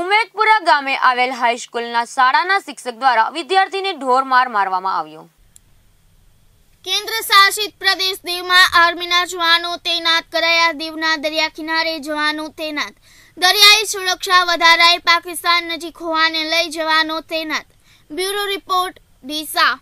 ઉમેદપુરા ગામે આવેલ હાઈસ્કૂલના શાળાના શિક્ષક દ્વારા વિદ્યાર્થીને ઢોર માર મારવામાં આવ્યો કેન્દ્ર શાસિત પ્રદેશ દીવમાં આર્મીના જવાનો તૈનાત કરાયા દીવના દરિયા કિનારે જવાનો તૈનાત દરિયાઈ સુરક્ષા વધારાઈ પાકિસ્તાન નજીક હોવાને લઈ જવાનો તૈનાત બ્યુરો રિપોર્ટ ડીસા